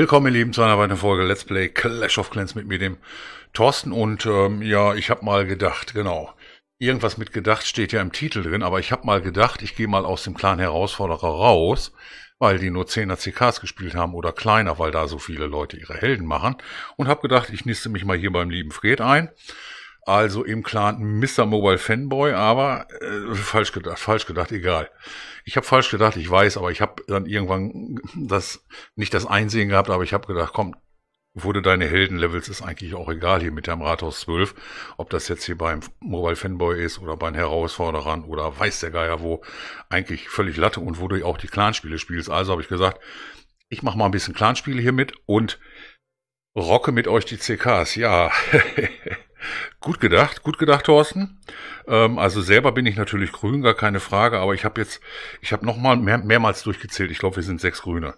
Willkommen, ihr Lieben, zu einer weiteren Folge Let's Play Clash of Clans mit mir, dem Thorsten. Und ähm, ja, ich habe mal gedacht, genau, irgendwas mit gedacht steht ja im Titel drin, aber ich habe mal gedacht, ich gehe mal aus dem Clan Herausforderer raus, weil die nur 10er CKs gespielt haben oder kleiner, weil da so viele Leute ihre Helden machen. Und habe gedacht, ich niste mich mal hier beim lieben Fred ein also im Clan Mr. Mobile Fanboy, aber äh, falsch gedacht, falsch gedacht, egal. Ich habe falsch gedacht, ich weiß, aber ich habe dann irgendwann das nicht das Einsehen gehabt, aber ich habe gedacht, komm, wurde deine Heldenlevels ist eigentlich auch egal hier mit dem Rathaus 12, ob das jetzt hier beim Mobile Fanboy ist oder bei den Herausforderern oder weiß der Geier wo, eigentlich völlig Latte und wo du auch die Clanspiele spielst. Also habe ich gesagt, ich mache mal ein bisschen Clanspiele hier mit und rocke mit euch die CKs. Ja, Gut gedacht, gut gedacht, Thorsten. Ähm, also selber bin ich natürlich grün, gar keine Frage, aber ich habe jetzt, ich habe nochmal mehr, mehrmals durchgezählt. Ich glaube, wir sind sechs Grüne.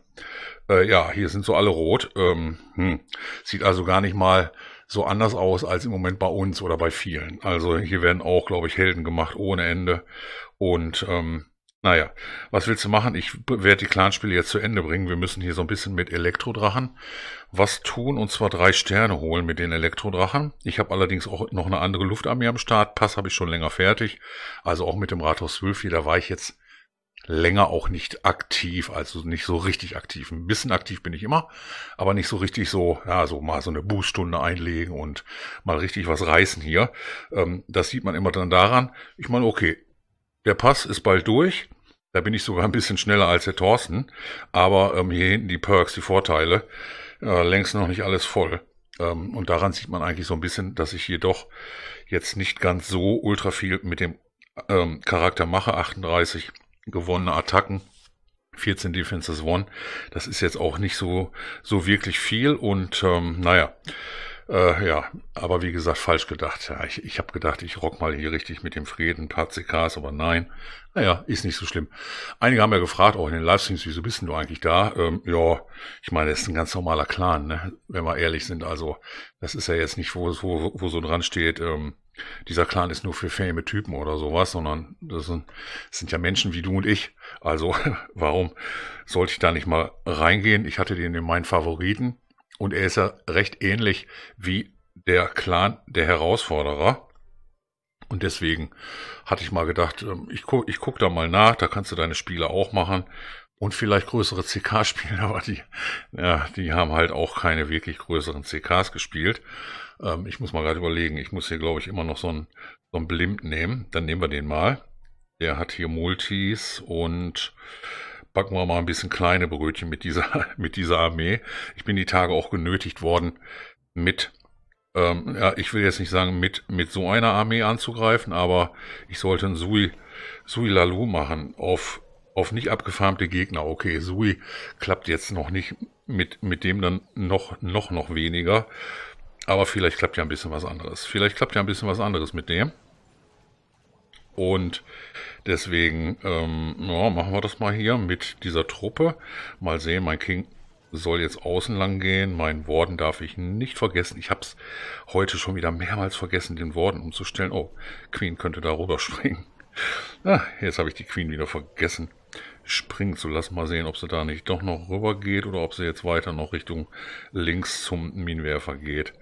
Äh, ja, hier sind so alle rot. Ähm, hm. Sieht also gar nicht mal so anders aus als im Moment bei uns oder bei vielen. Also hier werden auch, glaube ich, Helden gemacht ohne Ende. Und ähm, naja, was willst du machen? Ich werde die Clanspiele jetzt zu Ende bringen. Wir müssen hier so ein bisschen mit Elektrodrachen was tun und zwar drei Sterne holen mit den Elektrodrachen. Ich habe allerdings auch noch eine andere Luftarmee am Start. Pass habe ich schon länger fertig. Also auch mit dem Rathaus Wülfi, da war ich jetzt länger auch nicht aktiv, also nicht so richtig aktiv. Ein bisschen aktiv bin ich immer, aber nicht so richtig so, ja, so mal so eine Bußstunde einlegen und mal richtig was reißen hier. Ähm, das sieht man immer dann daran. Ich meine, okay, der Pass ist bald durch. Da bin ich sogar ein bisschen schneller als der Thorsten. Aber ähm, hier hinten die Perks, die Vorteile, äh, längst noch nicht alles voll. Ähm, und daran sieht man eigentlich so ein bisschen, dass ich hier doch jetzt nicht ganz so ultra viel mit dem ähm, Charakter mache. 38 gewonnene Attacken. 14 Defenses won. Das ist jetzt auch nicht so, so wirklich viel. Und ähm, naja, äh, ja, aber wie gesagt, falsch gedacht. Ja, ich ich habe gedacht, ich rock mal hier richtig mit dem Frieden, ein paar CKs, aber nein. Naja, ist nicht so schlimm. Einige haben ja gefragt, auch in den Livestreams, wieso bist denn du eigentlich da? Ähm, ja, ich meine, das ist ein ganz normaler Clan, ne? wenn wir ehrlich sind. Also, das ist ja jetzt nicht, wo, wo, wo so dran steht, ähm, dieser Clan ist nur für fame Typen oder sowas, sondern das sind, das sind ja Menschen wie du und ich. Also, warum sollte ich da nicht mal reingehen? Ich hatte den in meinen Favoriten. Und er ist ja recht ähnlich wie der Clan der Herausforderer. Und deswegen hatte ich mal gedacht, ähm, ich gucke ich guck da mal nach, da kannst du deine Spiele auch machen. Und vielleicht größere CK-Spiele, aber die, ja, die haben halt auch keine wirklich größeren CKs gespielt. Ähm, ich muss mal gerade überlegen, ich muss hier, glaube ich, immer noch so einen, so Blimp nehmen. Dann nehmen wir den mal. Der hat hier Multis und backen wir mal ein bisschen kleine Brötchen mit dieser, mit dieser Armee. Ich bin die Tage auch genötigt worden, mit, ähm, mhm. ja, ich will jetzt nicht sagen, mit, mit so einer Armee anzugreifen, aber ich sollte ein Sui, Sui Lalu machen auf, auf nicht abgefarmte Gegner. Okay, Sui klappt jetzt noch nicht mit, mit dem dann noch, noch, noch weniger. Aber vielleicht klappt ja ein bisschen was anderes. Vielleicht klappt ja ein bisschen was anderes mit dem. Und deswegen ähm, ja, machen wir das mal hier mit dieser Truppe. Mal sehen, mein King soll jetzt außen lang gehen. Meinen Worden darf ich nicht vergessen. Ich habe es heute schon wieder mehrmals vergessen, den Worden umzustellen. Oh, Queen könnte da rüber springen. Ah, jetzt habe ich die Queen wieder vergessen. springen zu lassen. mal sehen, ob sie da nicht doch noch rüber geht oder ob sie jetzt weiter noch Richtung links zum Minenwerfer geht.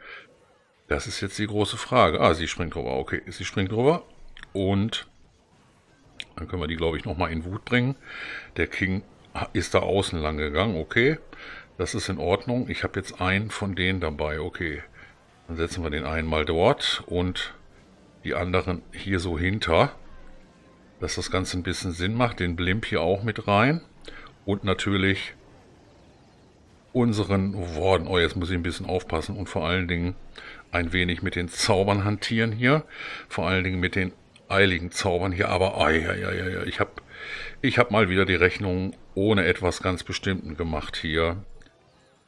Das ist jetzt die große Frage. Ah, sie springt rüber. Okay, sie springt rüber und dann können wir die, glaube ich, nochmal in Wut bringen. Der King ist da außen lang gegangen. Okay, das ist in Ordnung. Ich habe jetzt einen von denen dabei. Okay, dann setzen wir den einen mal dort und die anderen hier so hinter. Dass das Ganze ein bisschen Sinn macht. Den Blimp hier auch mit rein. Und natürlich unseren Worden. Oh, jetzt muss ich ein bisschen aufpassen und vor allen Dingen ein wenig mit den Zaubern hantieren hier. Vor allen Dingen mit den eiligen Zaubern hier, aber oh, ja, ja, ja, ich habe ich hab mal wieder die Rechnung ohne etwas ganz Bestimmten gemacht hier.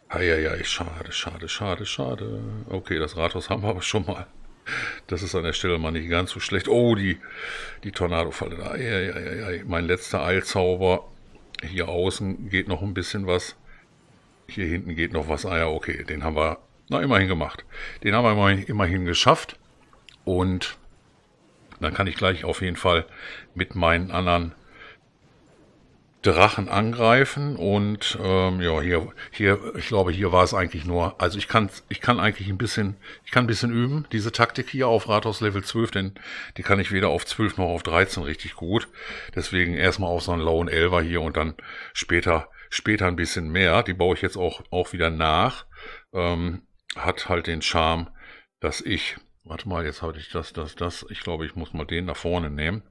Ah, ja, ja, schade, schade, schade, schade. Okay, das Rathaus haben wir aber schon mal. Das ist an der Stelle mal nicht ganz so schlecht. Oh, die, die Tornadofalle da. Ei, ei, ei, ei. Mein letzter Eilzauber. Hier außen geht noch ein bisschen was. Hier hinten geht noch was. Ah ja, okay, den haben wir na, immerhin gemacht. Den haben wir immerhin geschafft. Und dann kann ich gleich auf jeden Fall mit meinen anderen Drachen angreifen und ähm, ja, hier, hier, ich glaube, hier war es eigentlich nur, also ich kann, ich kann eigentlich ein bisschen, ich kann ein bisschen üben, diese Taktik hier auf Rathaus Level 12, denn die kann ich weder auf 12 noch auf 13 richtig gut. Deswegen erstmal auf so einen lauen Elver hier und dann später, später ein bisschen mehr. Die baue ich jetzt auch, auch wieder nach. Ähm, hat halt den Charme, dass ich Warte mal, jetzt hatte ich das, das, das. Ich glaube, ich muss mal den nach vorne nehmen.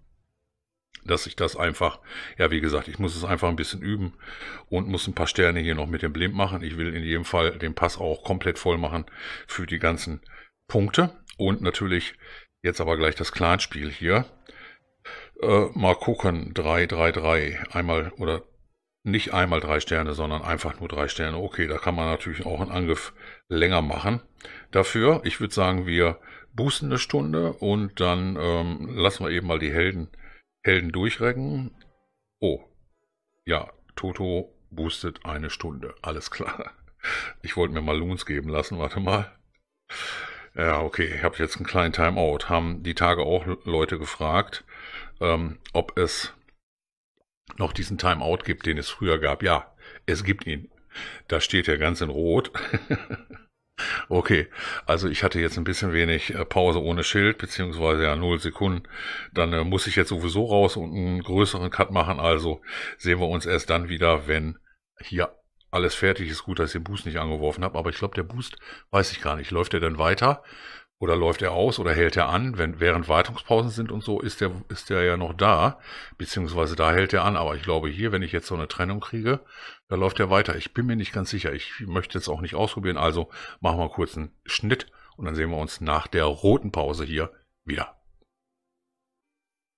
Dass ich das einfach, ja, wie gesagt, ich muss es einfach ein bisschen üben und muss ein paar Sterne hier noch mit dem Blind machen. Ich will in jedem Fall den Pass auch komplett voll machen für die ganzen Punkte. Und natürlich jetzt aber gleich das Clanspiel hier. Äh, mal gucken, 3, 3, 3. Einmal oder nicht einmal drei Sterne, sondern einfach nur drei Sterne. Okay, da kann man natürlich auch einen Angriff länger machen. Dafür, ich würde sagen, wir boosten eine Stunde und dann ähm, lassen wir eben mal die Helden, Helden durchrecken. Oh, ja, Toto boostet eine Stunde. Alles klar. Ich wollte mir mal Loons geben lassen, warte mal. Ja, okay, ich habe jetzt einen kleinen Timeout. Haben die Tage auch Leute gefragt, ähm, ob es noch diesen Timeout gibt, den es früher gab. Ja, es gibt ihn. Da steht er ganz in Rot. Okay, also ich hatte jetzt ein bisschen wenig äh, Pause ohne Schild, beziehungsweise ja 0 Sekunden. Dann äh, muss ich jetzt sowieso raus und einen größeren Cut machen. Also sehen wir uns erst dann wieder, wenn hier alles fertig ist. Gut, dass ich den Boost nicht angeworfen habe, aber ich glaube, der Boost, weiß ich gar nicht, läuft er denn weiter? Oder läuft er aus oder hält er an? Wenn während Wartungspausen sind und so, ist der, ist der ja noch da, beziehungsweise da hält er an. Aber ich glaube, hier, wenn ich jetzt so eine Trennung kriege, da läuft er weiter. Ich bin mir nicht ganz sicher. Ich möchte jetzt auch nicht ausprobieren. Also machen wir kurz einen Schnitt und dann sehen wir uns nach der roten Pause hier wieder.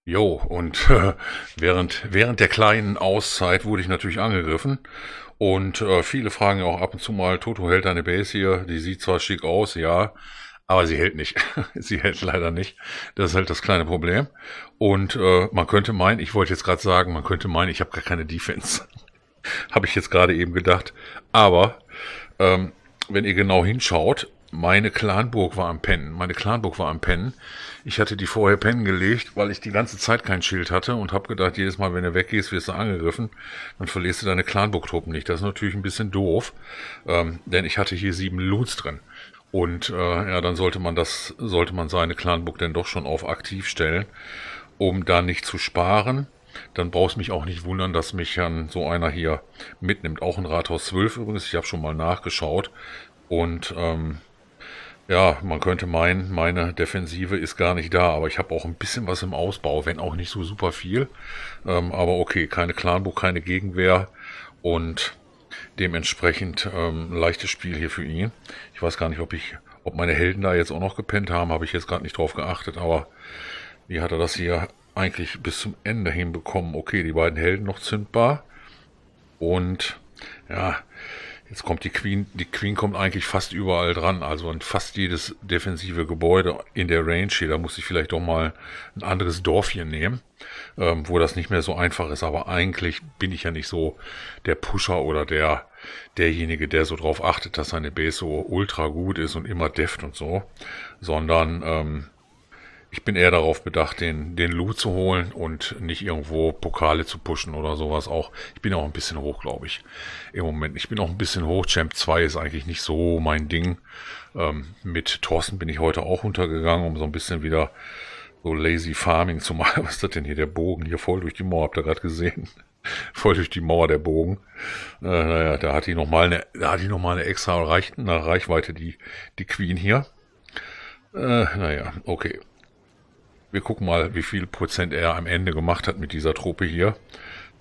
Jo, und äh, während, während der kleinen Auszeit wurde ich natürlich angegriffen. Und äh, viele fragen auch ab und zu mal, Toto hält deine Base hier, die sieht zwar schick aus, ja, aber sie hält nicht. sie hält leider nicht. Das ist halt das kleine Problem. Und äh, man könnte meinen, ich wollte jetzt gerade sagen, man könnte meinen, ich habe gar keine Defense. habe ich jetzt gerade eben gedacht. Aber ähm, wenn ihr genau hinschaut, meine Clanburg war am Pennen. Meine Clanburg war am Pennen. Ich hatte die vorher pennen gelegt, weil ich die ganze Zeit kein Schild hatte und habe gedacht, jedes Mal, wenn du weggehst, wirst du angegriffen. Dann verlierst du deine Clanburg-Truppen nicht. Das ist natürlich ein bisschen doof, ähm, denn ich hatte hier sieben Loots drin. Und äh, ja, dann sollte man das, sollte man seine Clanbook denn doch schon auf aktiv stellen, um da nicht zu sparen. Dann brauchst mich auch nicht wundern, dass mich dann so einer hier mitnimmt. Auch ein Rathaus 12 übrigens, ich habe schon mal nachgeschaut. Und ähm, ja, man könnte meinen, meine Defensive ist gar nicht da, aber ich habe auch ein bisschen was im Ausbau, wenn auch nicht so super viel. Ähm, aber okay, keine Clanburg, keine Gegenwehr und Dementsprechend ähm, leichtes Spiel hier für ihn. Ich weiß gar nicht, ob ich, ob meine Helden da jetzt auch noch gepennt haben, habe ich jetzt gerade nicht drauf geachtet, aber wie hat er das hier eigentlich bis zum Ende hinbekommen? Okay, die beiden Helden noch zündbar. Und ja, Jetzt kommt die Queen, die Queen kommt eigentlich fast überall dran, also an fast jedes defensive Gebäude in der Range hier. Da muss ich vielleicht doch mal ein anderes Dorf hier nehmen, ähm, wo das nicht mehr so einfach ist. Aber eigentlich bin ich ja nicht so der Pusher oder der derjenige, der so drauf achtet, dass seine Base so ultra gut ist und immer deft und so, sondern ähm, ich bin eher darauf bedacht, den, den Lou zu holen und nicht irgendwo Pokale zu pushen oder sowas auch. Ich bin auch ein bisschen hoch, glaube ich, im Moment. Ich bin auch ein bisschen hoch. Champ 2 ist eigentlich nicht so mein Ding. Ähm, mit Thorsten bin ich heute auch untergegangen, um so ein bisschen wieder so lazy farming zu machen. Was ist das denn hier? Der Bogen hier voll durch die Mauer, habt ihr gerade gesehen. voll durch die Mauer der Bogen. Äh, naja, da hat die nochmal eine, da hat die noch mal eine extra Reich, eine Reichweite, die, die Queen hier. Äh, naja, okay. Wir gucken mal, wie viel Prozent er am Ende gemacht hat mit dieser Truppe hier.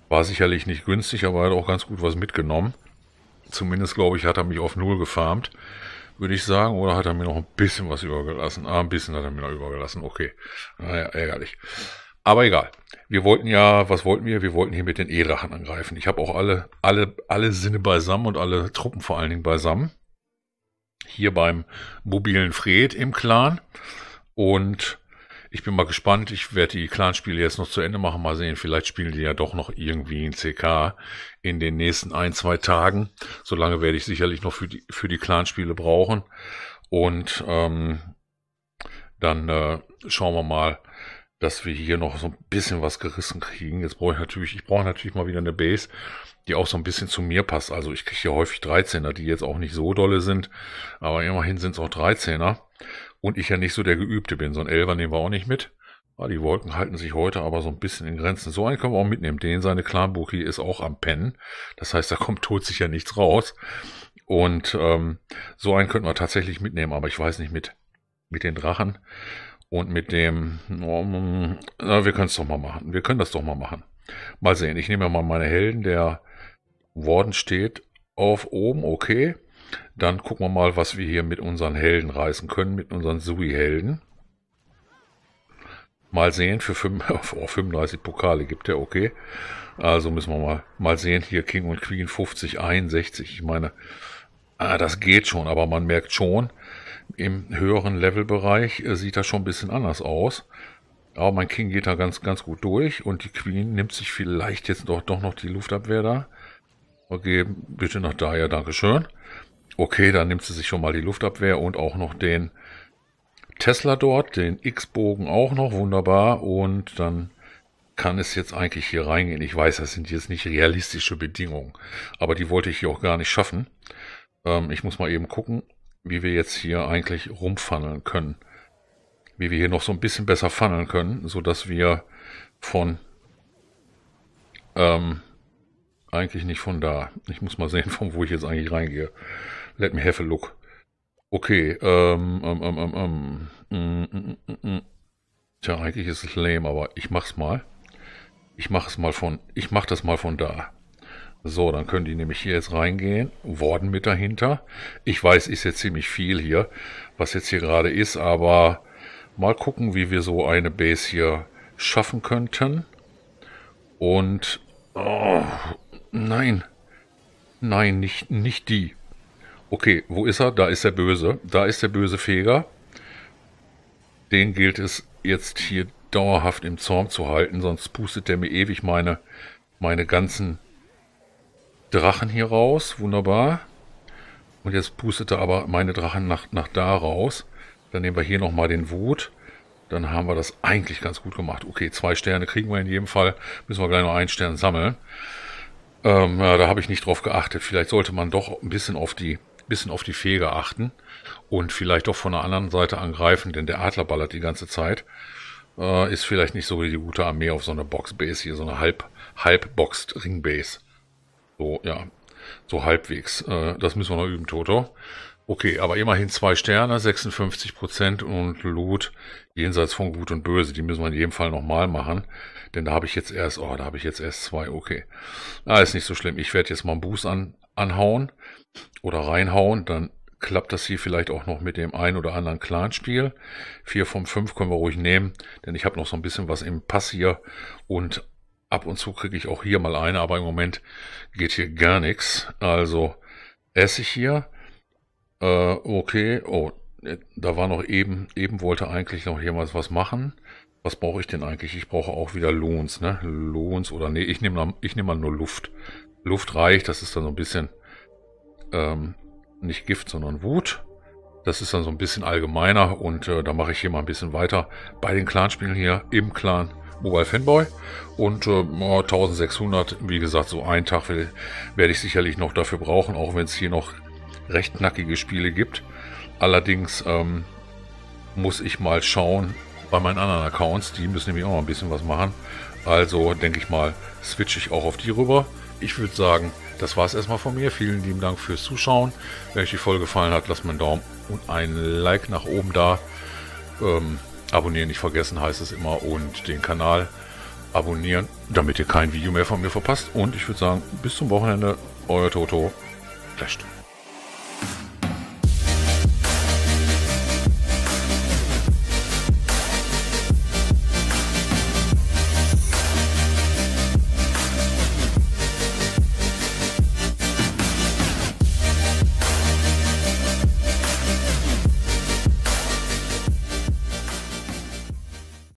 War sicherlich nicht günstig, aber er hat auch ganz gut was mitgenommen. Zumindest, glaube ich, hat er mich auf Null gefarmt, würde ich sagen. Oder hat er mir noch ein bisschen was übergelassen? Ah, ein bisschen hat er mir noch übergelassen. Okay. Naja, ah, ärgerlich. Aber egal. Wir wollten ja, was wollten wir? Wir wollten hier mit den E-Drachen angreifen. Ich habe auch alle, alle, alle Sinne beisammen und alle Truppen vor allen Dingen beisammen. Hier beim mobilen Fred im Clan. Und ich bin mal gespannt. Ich werde die Clanspiele jetzt noch zu Ende machen. Mal sehen, vielleicht spielen die ja doch noch irgendwie in CK in den nächsten ein, zwei Tagen. Solange werde ich sicherlich noch für die, für die Clanspiele brauchen. Und ähm, dann äh, schauen wir mal, dass wir hier noch so ein bisschen was gerissen kriegen. Jetzt brauche ich natürlich, ich brauche natürlich mal wieder eine Base, die auch so ein bisschen zu mir passt. Also ich kriege hier häufig 13er, die jetzt auch nicht so dolle sind, aber immerhin sind es auch 13er. Und ich ja nicht so der Geübte bin. So ein Elver nehmen wir auch nicht mit. Ah, die Wolken halten sich heute aber so ein bisschen in Grenzen. So einen können wir auch mitnehmen. Den seine Clanbuki ist auch am Pennen. Das heißt, da kommt tot sicher nichts raus. Und ähm, so einen könnten wir tatsächlich mitnehmen, aber ich weiß nicht mit, mit den Drachen und mit dem. Um, na, wir können es doch mal machen. Wir können das doch mal machen. Mal sehen. Ich nehme ja mal meine Helden. Der Worden steht auf oben. Okay. Dann gucken wir mal, was wir hier mit unseren Helden reißen können, mit unseren Sui-Helden. Mal sehen, für 5, oh, 35 Pokale gibt er, okay. Also müssen wir mal, mal sehen, hier King und Queen 50, 61. Ich meine, ah, das geht schon, aber man merkt schon, im höheren Levelbereich äh, sieht das schon ein bisschen anders aus. Aber mein King geht da ganz, ganz gut durch und die Queen nimmt sich vielleicht jetzt doch, doch noch die Luftabwehr da. Okay, bitte nach daher, Dankeschön. Okay, dann nimmt sie sich schon mal die Luftabwehr und auch noch den Tesla dort, den X-Bogen auch noch, wunderbar. Und dann kann es jetzt eigentlich hier reingehen. Ich weiß, das sind jetzt nicht realistische Bedingungen, aber die wollte ich hier auch gar nicht schaffen. Ähm, ich muss mal eben gucken, wie wir jetzt hier eigentlich rumfunneln können. Wie wir hier noch so ein bisschen besser funneln können, sodass wir von... Ähm, eigentlich nicht von da. Ich muss mal sehen, von wo ich jetzt eigentlich reingehe. Let me have a look. Okay, ähm, ähm, ähm, ähm, ähm. Mm, mm, mm, Tja, eigentlich ist es lame, aber ich mach's mal. Ich mach's mal von, ich mach das mal von da. So, dann können die nämlich hier jetzt reingehen. Worden mit dahinter. Ich weiß, ist jetzt ziemlich viel hier, was jetzt hier gerade ist, aber mal gucken, wie wir so eine Base hier schaffen könnten. Und, oh, nein, nein, nicht, nicht die okay, wo ist er? Da ist der Böse. Da ist der böse Feger. Den gilt es jetzt hier dauerhaft im Zorn zu halten, sonst pustet der mir ewig meine, meine ganzen Drachen hier raus. Wunderbar. Und jetzt pustet er aber meine Drachen nach, nach da raus. Dann nehmen wir hier nochmal den Wut. Dann haben wir das eigentlich ganz gut gemacht. Okay, zwei Sterne kriegen wir in jedem Fall. Müssen wir gleich noch einen Stern sammeln. Ähm, ja, da habe ich nicht drauf geachtet. Vielleicht sollte man doch ein bisschen auf die bisschen auf die Fege achten und vielleicht doch von der anderen Seite angreifen, denn der Adler ballert die ganze Zeit. Äh, ist vielleicht nicht so wie die gute Armee auf so eine Boxbase hier, so eine halb, halb boxed Ringbase. So, ja. So halbwegs. Äh, das müssen wir noch üben, Toto. Okay, aber immerhin zwei Sterne, 56% und Loot jenseits von Gut und Böse. Die müssen wir in jedem Fall nochmal machen. Denn da habe ich jetzt erst, oh, da habe ich jetzt erst zwei, okay. Ah, ist nicht so schlimm. Ich werde jetzt mal einen Boost an, anhauen oder reinhauen, dann klappt das hier vielleicht auch noch mit dem ein oder anderen Clanspiel. Vier von fünf können wir ruhig nehmen, denn ich habe noch so ein bisschen was im Pass hier und ab und zu kriege ich auch hier mal eine, aber im Moment geht hier gar nichts. Also esse ich hier. Äh, okay, oh, da war noch eben, eben wollte eigentlich noch jemand was machen. Was brauche ich denn eigentlich? Ich brauche auch wieder Lohns, ne? Lohns oder nee, ich nehme ich nehm mal nur Luft luftreich, das ist dann so ein bisschen ähm, nicht Gift, sondern Wut. Das ist dann so ein bisschen allgemeiner und äh, da mache ich hier mal ein bisschen weiter bei den Clan-Spielen hier im Clan Mobile Fanboy und äh, 1600, wie gesagt, so ein Tag will, werde ich sicherlich noch dafür brauchen, auch wenn es hier noch recht knackige Spiele gibt. Allerdings ähm, muss ich mal schauen bei meinen anderen Accounts, die müssen nämlich auch mal ein bisschen was machen. Also denke ich mal, switche ich auch auf die rüber ich würde sagen, das war es erstmal von mir. Vielen lieben Dank fürs Zuschauen. Wenn euch die Folge gefallen hat, lasst mir einen Daumen und ein Like nach oben da. Ähm, abonnieren nicht vergessen, heißt es immer. Und den Kanal abonnieren, damit ihr kein Video mehr von mir verpasst. Und ich würde sagen, bis zum Wochenende. Euer Toto. Flasht.